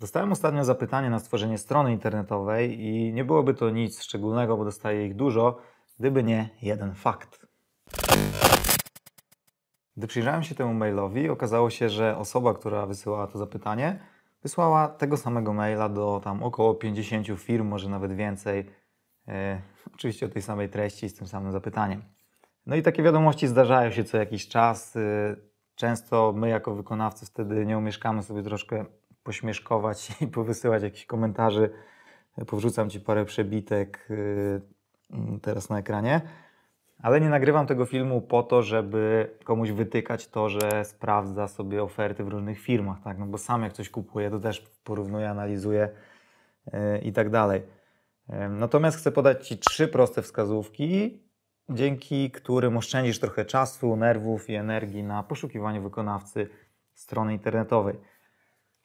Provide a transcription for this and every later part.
Dostałem ostatnio zapytanie na stworzenie strony internetowej i nie byłoby to nic szczególnego, bo dostaję ich dużo, gdyby nie jeden fakt. Gdy przyjrzałem się temu mailowi, okazało się, że osoba, która wysyłała to zapytanie, wysłała tego samego maila do tam około 50 firm, może nawet więcej. E, oczywiście o tej samej treści z tym samym zapytaniem. No i takie wiadomości zdarzają się co jakiś czas. E, często my, jako wykonawcy, wtedy nie umieszkamy sobie troszkę pośmieszkować i powysyłać jakieś komentarze, Powrzucam Ci parę przebitek y, mm, teraz na ekranie. Ale nie nagrywam tego filmu po to, żeby komuś wytykać to, że sprawdza sobie oferty w różnych firmach, tak? No bo sam jak coś kupuje, to też porównuje, analizuje y, i tak dalej. Natomiast chcę podać Ci trzy proste wskazówki, dzięki którym oszczędzisz trochę czasu, nerwów i energii na poszukiwanie wykonawcy strony internetowej.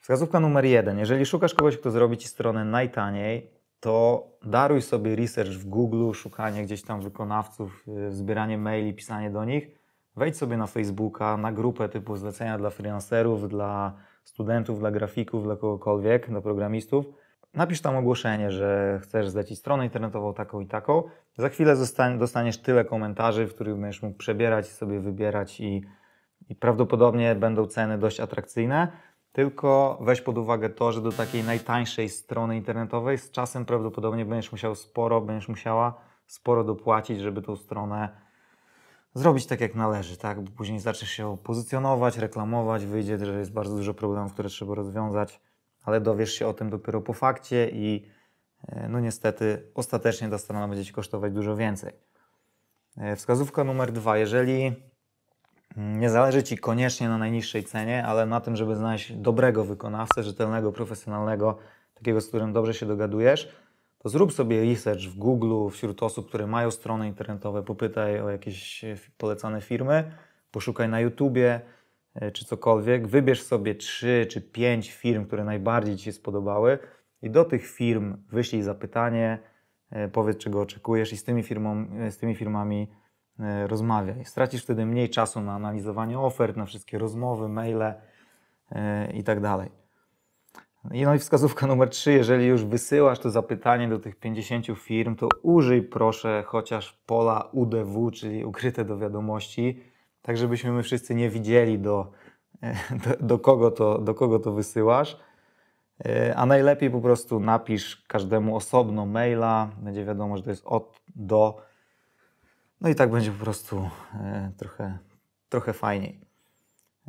Wskazówka numer jeden. Jeżeli szukasz kogoś, kto zrobi Ci stronę najtaniej, to daruj sobie research w Google, szukanie gdzieś tam wykonawców, y, zbieranie maili, pisanie do nich. Wejdź sobie na Facebooka, na grupę typu zlecenia dla freelancerów, dla studentów, dla grafików, dla kogokolwiek, dla programistów. Napisz tam ogłoszenie, że chcesz zlecić stronę internetową taką i taką. Za chwilę dostaniesz tyle komentarzy, w których będziesz mógł przebierać, sobie wybierać i, i prawdopodobnie będą ceny dość atrakcyjne. Tylko weź pod uwagę to, że do takiej najtańszej strony internetowej z czasem prawdopodobnie będziesz musiał sporo, będziesz musiała sporo dopłacić, żeby tą stronę zrobić tak jak należy, tak? Bo później zaczniesz się pozycjonować, reklamować, wyjdzie, że jest bardzo dużo problemów, które trzeba rozwiązać, ale dowiesz się o tym dopiero po fakcie i e, no niestety ostatecznie ta strona będzie ci kosztować dużo więcej. E, wskazówka numer dwa. Jeżeli nie zależy Ci koniecznie na najniższej cenie, ale na tym, żeby znaleźć dobrego wykonawcę, rzetelnego, profesjonalnego, takiego, z którym dobrze się dogadujesz, to zrób sobie research w Google wśród osób, które mają strony internetowe, popytaj o jakieś e, polecane firmy, poszukaj na YouTubie e, czy cokolwiek, wybierz sobie 3 czy 5 firm, które najbardziej Ci się spodobały i do tych firm wyślij zapytanie, e, powiedz czego oczekujesz i z tymi, firmą, z tymi firmami E, rozmawiaj. Stracisz wtedy mniej czasu na analizowanie ofert, na wszystkie rozmowy, maile e, i tak dalej. No i wskazówka numer 3, jeżeli już wysyłasz to zapytanie do tych 50 firm, to użyj proszę chociaż pola UDW, czyli ukryte do wiadomości, tak żebyśmy my wszyscy nie widzieli do, e, do, do, kogo, to, do kogo to wysyłasz. A najlepiej po prostu napisz każdemu osobno maila, będzie wiadomo, że to jest od do no i tak będzie po prostu e, trochę, trochę fajniej.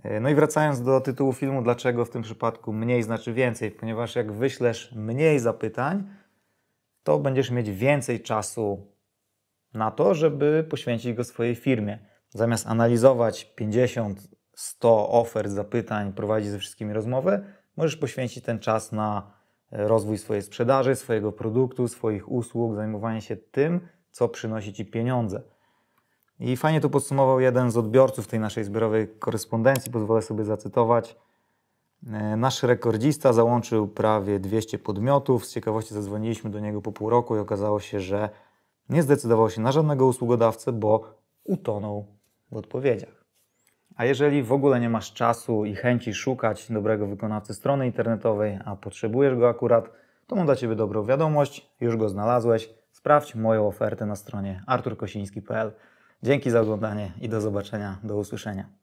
E, no i wracając do tytułu filmu, dlaczego w tym przypadku mniej znaczy więcej? Ponieważ jak wyślesz mniej zapytań, to będziesz mieć więcej czasu na to, żeby poświęcić go swojej firmie. Zamiast analizować 50, 100 ofert, zapytań, prowadzić ze wszystkimi rozmowę, możesz poświęcić ten czas na e, rozwój swojej sprzedaży, swojego produktu, swoich usług, zajmowanie się tym, co przynosi ci pieniądze. I fajnie tu podsumował jeden z odbiorców tej naszej zbiorowej korespondencji, pozwolę sobie zacytować. E, nasz rekordzista załączył prawie 200 podmiotów. Z ciekawości zadzwoniliśmy do niego po pół roku i okazało się, że nie zdecydował się na żadnego usługodawcę, bo utonął w odpowiedziach. A jeżeli w ogóle nie masz czasu i chęci szukać dobrego wykonawcy strony internetowej, a potrzebujesz go akurat, to mam dla Ciebie dobrą wiadomość. Już go znalazłeś. Sprawdź moją ofertę na stronie arturkosiński.pl. Dzięki za oglądanie i do zobaczenia, do usłyszenia.